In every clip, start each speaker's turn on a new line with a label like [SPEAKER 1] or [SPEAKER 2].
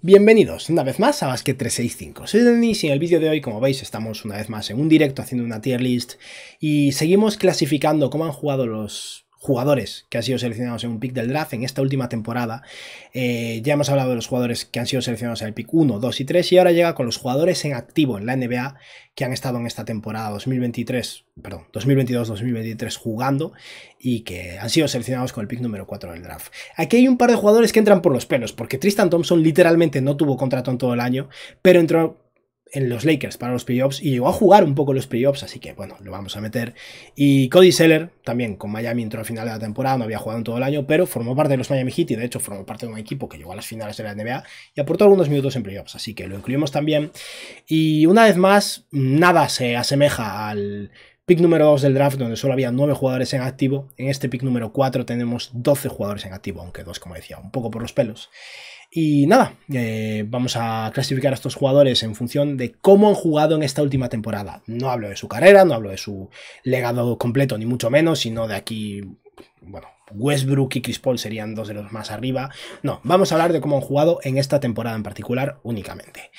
[SPEAKER 1] Bienvenidos una vez más a Basket 365. Soy Denis y en el vídeo de hoy, como veis, estamos una vez más en un directo haciendo una tier list y seguimos clasificando cómo han jugado los jugadores que han sido seleccionados en un pick del draft en esta última temporada. Eh, ya hemos hablado de los jugadores que han sido seleccionados en el pick 1, 2 y 3 y ahora llega con los jugadores en activo en la NBA que han estado en esta temporada 2023, perdón, 2022-2023 jugando y que han sido seleccionados con el pick número 4 del draft. Aquí hay un par de jugadores que entran por los pelos porque Tristan Thompson literalmente no tuvo contrato en todo el año, pero entró en los Lakers para los playoffs y llegó a jugar un poco los playoffs, así que bueno, lo vamos a meter. Y Cody Seller, también con Miami entró al final de la temporada, no había jugado en todo el año, pero formó parte de los Miami Heat y de hecho formó parte de un equipo que llegó a las finales de la NBA y aportó algunos minutos en playoffs, así que lo incluimos también. Y una vez más, nada se asemeja al pick número 2 del draft, donde solo había 9 jugadores en activo. En este pick número 4 tenemos 12 jugadores en activo, aunque dos, como decía, un poco por los pelos. Y nada, eh, vamos a clasificar a estos jugadores en función de cómo han jugado en esta última temporada. No hablo de su carrera, no hablo de su legado completo, ni mucho menos, sino de aquí, bueno, Westbrook y Chris Paul serían dos de los más arriba. No, vamos a hablar de cómo han jugado en esta temporada en particular únicamente.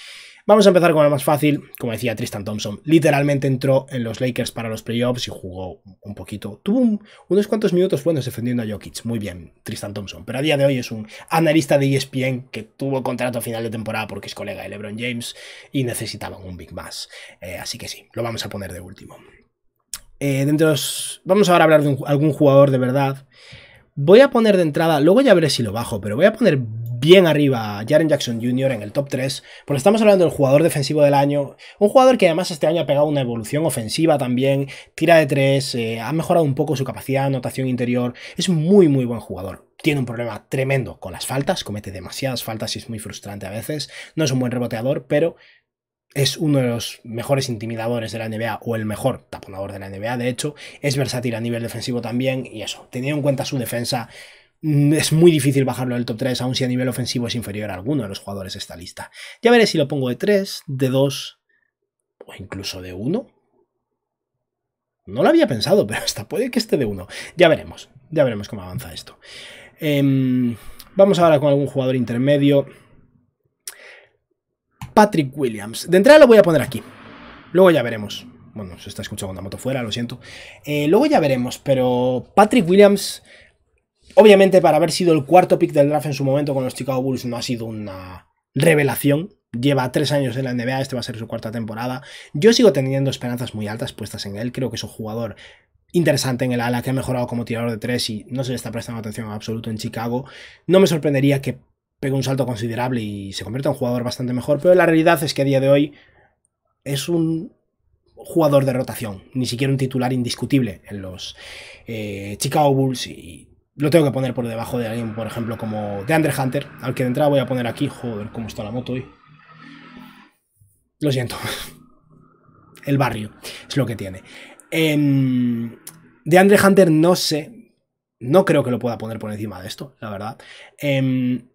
[SPEAKER 1] Vamos a empezar con lo más fácil. Como decía Tristan Thompson, literalmente entró en los Lakers para los playoffs y jugó un poquito. Tuvo unos cuantos minutos buenos defendiendo a Jokic. Muy bien, Tristan Thompson. Pero a día de hoy es un analista de ESPN que tuvo contrato a final de temporada porque es colega de LeBron James y necesitaban un big más. Eh, así que sí, lo vamos a poner de último. Eh, dentro Vamos ahora a hablar de algún jugador de verdad. Voy a poner de entrada, luego ya veré si lo bajo, pero voy a poner bien arriba Jaren Jackson Jr. en el top 3, porque estamos hablando del jugador defensivo del año, un jugador que además este año ha pegado una evolución ofensiva también, tira de 3, eh, ha mejorado un poco su capacidad de anotación interior, es muy muy buen jugador tiene un problema tremendo con las faltas, comete demasiadas faltas y es muy frustrante a veces. No es un buen reboteador, pero es uno de los mejores intimidadores de la NBA o el mejor taponador de la NBA, de hecho. Es versátil a nivel defensivo también y eso, teniendo en cuenta su defensa, Mm, es muy difícil bajarlo del top 3, aun si a nivel ofensivo es inferior a alguno de los jugadores de esta lista. Ya veré si lo pongo de 3, de 2 o incluso de 1. No lo había pensado, pero hasta puede que esté de 1. Ya veremos, ya veremos cómo avanza esto. Em, vamos ahora con algún jugador intermedio. Patrick Williams. De entrada lo voy a poner aquí. Luego ya veremos. Bueno, se está escuchando una moto fuera, lo siento. Eh, luego ya veremos, pero Patrick Williams Obviamente, para haber sido el cuarto pick del draft en su momento con los Chicago Bulls, no ha sido una revelación. Lleva tres años en la NBA, este va a ser su cuarta temporada. Yo sigo teniendo esperanzas muy altas puestas en él. Creo que es un jugador interesante en el ala, que ha mejorado como tirador de tres y no se le está prestando atención en absoluto en Chicago. No me sorprendería que pegue un salto considerable y se convierta en un jugador bastante mejor, pero la realidad es que a día de hoy es un jugador de rotación, ni siquiera un titular indiscutible en los eh, Chicago Bulls y lo tengo que poner por debajo de alguien, por ejemplo, como de Andre Hunter, al que de entrada voy a poner aquí. Joder, cómo está la moto hoy. Lo siento. El barrio es lo que tiene. Em, de Andre Hunter no sé. No creo que lo pueda poner por encima de esto, la verdad. Em,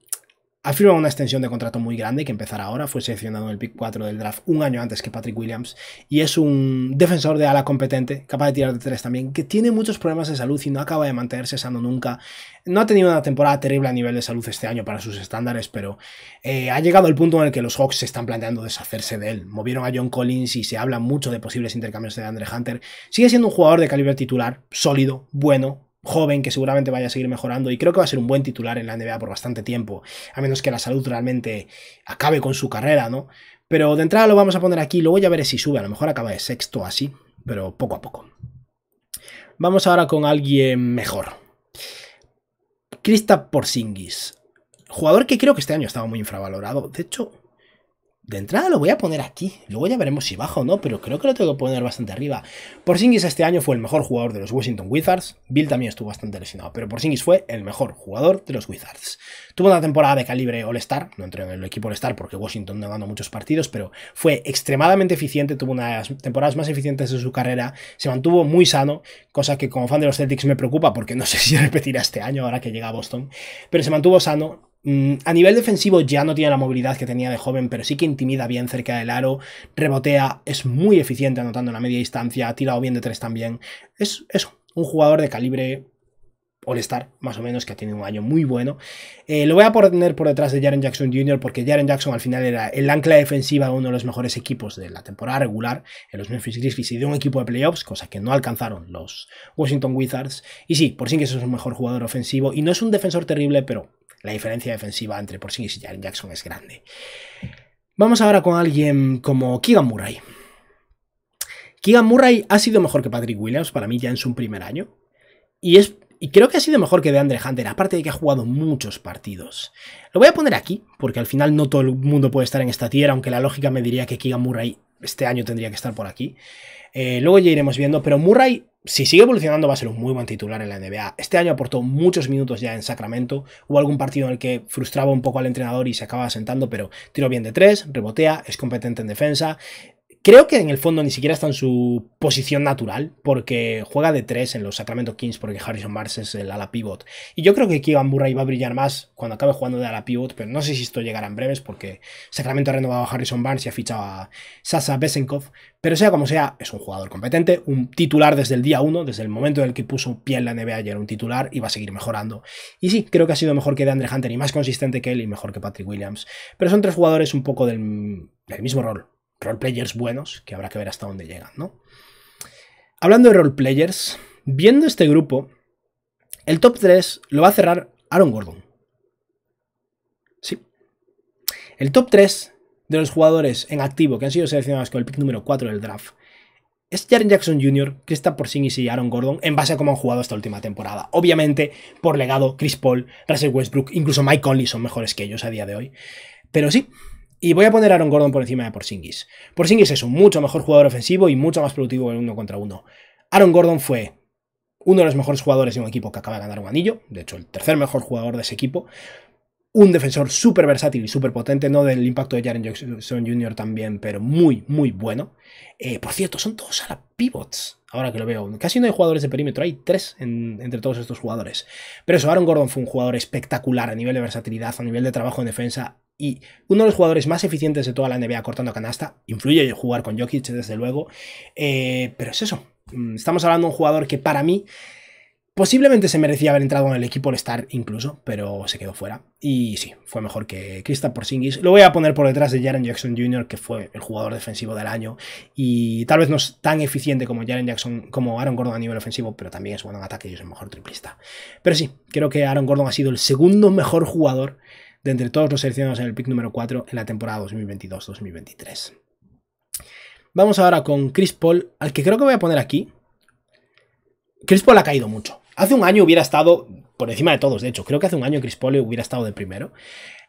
[SPEAKER 1] ha firmado una extensión de contrato muy grande que empezará ahora. Fue seleccionado en el pick 4 del draft un año antes que Patrick Williams. Y es un defensor de ala competente, capaz de tirar de tres también, que tiene muchos problemas de salud y no acaba de mantenerse sano nunca. No ha tenido una temporada terrible a nivel de salud este año para sus estándares, pero eh, ha llegado el punto en el que los Hawks se están planteando deshacerse de él. Movieron a John Collins y se habla mucho de posibles intercambios de Andre Hunter. Sigue siendo un jugador de calibre titular, sólido, bueno, joven que seguramente vaya a seguir mejorando y creo que va a ser un buen titular en la NBA por bastante tiempo, a menos que la salud realmente acabe con su carrera, ¿no? Pero de entrada lo vamos a poner aquí, luego ya veré si sube, a lo mejor acaba de sexto así, pero poco a poco. Vamos ahora con alguien mejor. Krista Porzingis, jugador que creo que este año estaba muy infravalorado, de hecho de entrada lo voy a poner aquí, luego ya veremos si bajo o no, pero creo que lo tengo que poner bastante arriba. Por Porzingis este año fue el mejor jugador de los Washington Wizards, Bill también estuvo bastante lesionado, pero por Porzingis fue el mejor jugador de los Wizards. Tuvo una temporada de calibre All-Star, no entré en el equipo All-Star porque Washington no ganó muchos partidos, pero fue extremadamente eficiente, tuvo una de las temporadas más eficientes de su carrera, se mantuvo muy sano, cosa que como fan de los Celtics me preocupa porque no sé si repetirá este año ahora que llega a Boston, pero se mantuvo sano, Mm, a nivel defensivo ya no tiene la movilidad que tenía de joven, pero sí que intimida bien cerca del aro, rebotea, es muy eficiente anotando en la media distancia, ha tirado bien de tres también. Es, un jugador de calibre All-Star, más o menos, que ha tenido un año muy bueno. Eh, lo voy a poner por detrás de Jaren Jackson Jr. porque Jaren Jackson al final era el ancla defensiva de uno de los mejores equipos de la temporada regular en los Memphis Grizzlies y de un equipo de playoffs, cosa que no alcanzaron los Washington Wizards. Y sí, por sí que es un mejor jugador ofensivo y no es un defensor terrible, pero la diferencia defensiva entre sí y Jackson es grande. Vamos ahora con alguien como Keegan Murray. Keegan Murray ha sido mejor que Patrick Williams para mí ya en su primer año. Y, es, y creo que ha sido mejor que DeAndre Hunter, aparte de que ha jugado muchos partidos. Lo voy a poner aquí, porque al final no todo el mundo puede estar en esta tierra, aunque la lógica me diría que Keegan Murray este año tendría que estar por aquí. Eh, luego ya iremos viendo, pero Murray si sigue evolucionando va a ser un muy buen titular en la NBA. Este año aportó muchos minutos ya en Sacramento. Hubo algún partido en el que frustraba un poco al entrenador y se acababa sentando, pero tiro bien de tres, rebotea, es competente en defensa, Creo que en el fondo ni siquiera está en su posición natural, porque juega de tres en los Sacramento Kings, porque Harrison Barnes es el ala pivot. Y yo creo que Kevin Murray va a brillar más cuando acabe jugando de ala pivot, pero no sé si esto llegará en breves, porque Sacramento ha renovado a Harrison Barnes y ha fichado a Sasa Besenkov. Pero sea como sea, es un jugador competente, un titular desde el día uno desde el momento en el que puso pie en la NBA ayer un titular y va a seguir mejorando. Y sí, creo que ha sido mejor que DeAndre Hunter y más consistente que él y mejor que Patrick Williams. Pero son tres jugadores un poco del mismo rol, roleplayers buenos, que habrá que ver hasta dónde llegan, ¿no? Hablando de role players, viendo este grupo, el top 3 lo va a cerrar Aaron Gordon. Sí. El top 3 de los jugadores en activo que han sido seleccionados con el pick número 4 del draft es Jaren Jackson Jr., Que está por sí y Aaron Gordon en base a cómo han jugado esta última temporada. Obviamente, por legado, Chris Paul, Russell Westbrook, incluso Mike Conley son mejores que ellos a día de hoy. Pero sí, y voy a poner a Aaron Gordon por encima de Porzingis. Porzingis es un mucho mejor jugador ofensivo y mucho más productivo en uno contra uno. Aaron Gordon fue uno de los mejores jugadores de un equipo que acaba de ganar un anillo, de hecho el tercer mejor jugador de ese equipo, un defensor súper versátil y súper potente, no del impacto de Jaren Jackson Jr. también, pero muy, muy bueno. Eh, por cierto, son todos a la pivots, ahora que lo veo. Casi no hay jugadores de perímetro, hay tres entre todos estos jugadores. Pero eso, Aaron Gordon fue un jugador espectacular a nivel de versatilidad, a nivel de trabajo en defensa, y uno de los jugadores más eficientes de toda la NBA cortando canasta. Influye jugar con Jokic, desde luego. Eh, pero es eso. Mm, estamos hablando de un jugador que para mí posiblemente se merecía haber entrado en el equipo al estar incluso, pero se quedó fuera. Y sí, fue mejor que por Porzingis. Lo voy a poner por detrás de Jaren Jackson Jr., que fue el jugador defensivo del año. Y tal vez no es tan eficiente como Jaren Jackson, como Aaron Gordon a nivel ofensivo, pero también es bueno en ataque y es el mejor triplista. Pero sí, creo que Aaron Gordon ha sido el segundo mejor jugador de entre todos los seleccionados en el pick número 4 en la temporada 2022-2023. Vamos ahora con Chris Paul, al que creo que voy a poner aquí. Chris Paul ha caído mucho. Hace un año hubiera estado por encima de todos, de hecho. Creo que hace un año Chris Paul hubiera estado de primero.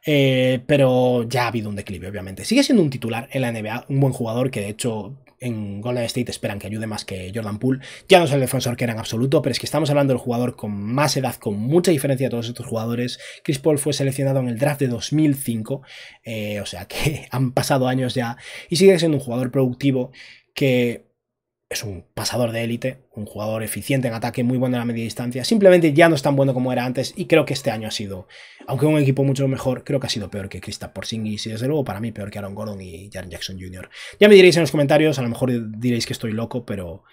[SPEAKER 1] Eh, pero ya ha habido un declive, obviamente. Sigue siendo un titular en la NBA, un buen jugador que de hecho en Golden State esperan que ayude más que Jordan Poole. Ya no es el defensor que era en absoluto, pero es que estamos hablando del jugador con más edad, con mucha diferencia de todos estos jugadores. Chris Paul fue seleccionado en el draft de 2005, eh, o sea que han pasado años ya y sigue siendo un jugador productivo que es un pasador de élite, un jugador eficiente en ataque, muy bueno en la media distancia. Simplemente ya no es tan bueno como era antes y creo que este año ha sido, aunque un equipo mucho mejor, creo que ha sido peor que Krista Porzingis y desde luego para mí peor que Aaron Gordon y Jaren Jackson Jr. Ya me diréis en los comentarios, a lo mejor diréis que estoy loco, pero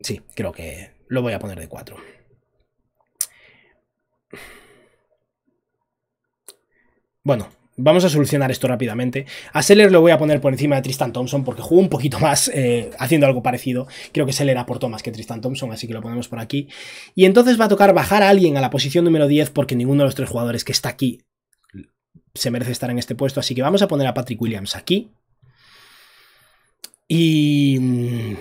[SPEAKER 1] sí, creo que lo voy a poner de 4. Bueno, vamos a solucionar esto rápidamente. A Seller lo voy a poner por encima de Tristan Thompson porque jugó un poquito más eh, haciendo algo parecido. Creo que Seller aportó más que Tristan Thompson, así que lo ponemos por aquí. Y entonces va a tocar bajar a alguien a la posición número 10 porque ninguno de los tres jugadores que está aquí se merece estar en este puesto. Así que vamos a poner a Patrick Williams aquí. Y... Mm,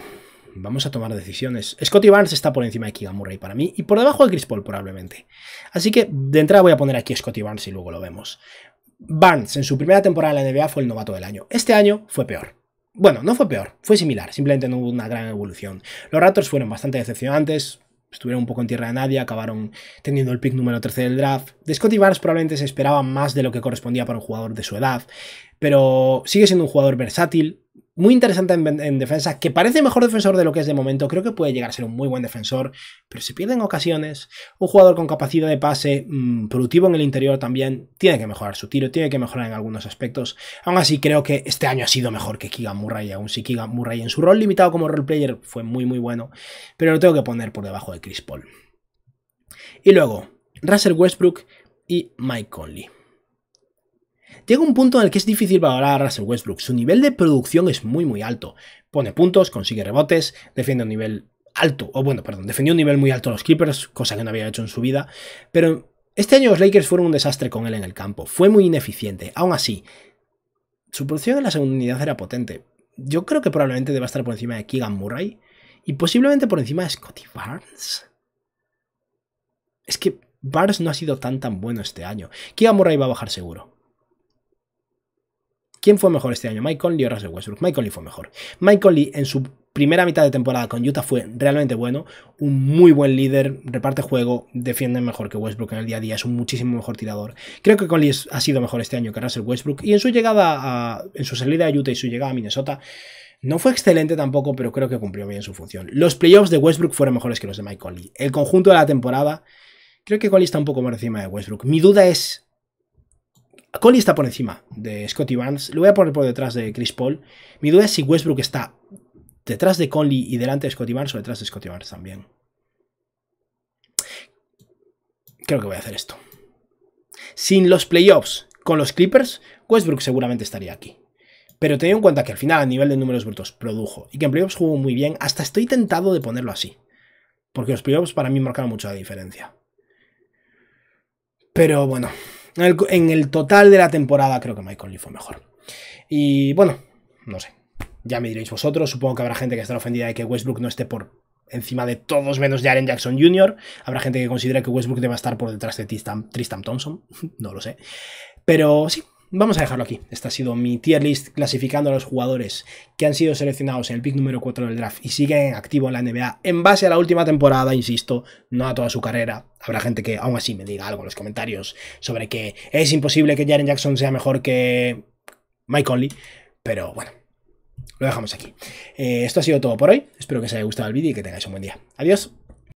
[SPEAKER 1] vamos a tomar decisiones. Scotty Barnes está por encima de Keegan Murray para mí y por debajo de Chris Paul probablemente. Así que de entrada voy a poner aquí a Scotty Barnes y luego lo vemos. Barnes en su primera temporada en la NBA fue el novato del año. Este año fue peor. Bueno, no fue peor, fue similar, simplemente no hubo una gran evolución. Los Raptors fueron bastante decepcionantes, estuvieron un poco en tierra de nadie, acabaron teniendo el pick número 13 del draft. De Scotty Barnes probablemente se esperaba más de lo que correspondía para un jugador de su edad, pero sigue siendo un jugador versátil, muy interesante en, defensa, que parece mejor defensor de lo que es de momento, creo que puede llegar a ser un muy buen defensor, pero se pierden ocasiones, un jugador con capacidad de pase, mm, productivo en el interior también, tiene que mejorar su tiro, tiene que mejorar en algunos aspectos, aún así creo que este año ha sido mejor que Keegan Murray, aún si Keegan Murray en su rol limitado como roleplayer fue muy muy bueno, pero lo tengo que poner por debajo de Chris Paul. Y luego, Russell Westbrook y Mike Conley. Llega un punto en el que es difícil valorar a Russell Westbrook. Su nivel de producción es muy muy alto. Pone puntos, consigue rebotes, defiende un nivel alto, o bueno, perdón, defendió un nivel muy alto a los Clippers, cosa que no había hecho en su vida, pero este año los Lakers fueron un desastre con él en el campo, fue muy ineficiente, aún así, su producción en la segunda unidad era potente, yo creo que probablemente deba estar por encima de Keegan Murray y posiblemente por encima de Scotty Barnes. Es que Barnes no ha sido tan tan bueno este año, Keegan Murray va a bajar seguro, ¿Quién fue mejor este año? ¿Mike Conley o Russell Westbrook? Mike Conley fue mejor. Mike Conley en su primera mitad de temporada con Utah fue realmente bueno, un muy buen líder, reparte juego, defiende mejor que Westbrook en el día a día, es un muchísimo mejor tirador. Creo que Conley ha sido mejor este año que Russell Westbrook y en su llegada a, en su salida de Utah y su llegada a Minnesota no fue excelente tampoco, pero creo que cumplió bien su función. Los playoffs de Westbrook fueron mejores que los de Mike Conley. El conjunto de la temporada, creo que Conley está un poco más encima de Westbrook. Mi duda es Conley está por encima de Scotty Barnes. Lo voy a poner por detrás de Chris Paul. Mi duda es si Westbrook está detrás de Conley y delante de Scotty Barnes o detrás de Scotty Barnes también. Creo que voy a hacer esto. Sin los playoffs con los Clippers, Westbrook seguramente estaría aquí. Pero teniendo en cuenta que al final, a nivel de números brutos, produjo y que en playoffs jugó muy bien, hasta estoy tentado de ponerlo así. Porque los playoffs para mí marcaron mucho la diferencia. Pero bueno, en el, total de la temporada creo que Michael Lee fue mejor. Y bueno, no sé. Ya me diréis vosotros. Supongo que habrá gente que estará ofendida de que Westbrook no esté por encima de todos menos de Aaron Jackson Jr. Habrá gente que considera que Westbrook debe estar por detrás de Tristan Thompson. no lo sé. Pero sí, Vamos a dejarlo aquí. Esta ha sido mi tier list clasificando a los jugadores que han sido seleccionados en el pick número 4 del draft y siguen activo en la NBA en base a la última temporada, insisto, no a toda su carrera. Habrá gente que aún así me diga algo en los comentarios sobre que es imposible que Jaren Jackson sea mejor que Mike Conley, pero bueno, lo dejamos aquí. Eh, esto ha sido todo por hoy. Espero que os haya gustado el vídeo y que tengáis un buen día. Adiós.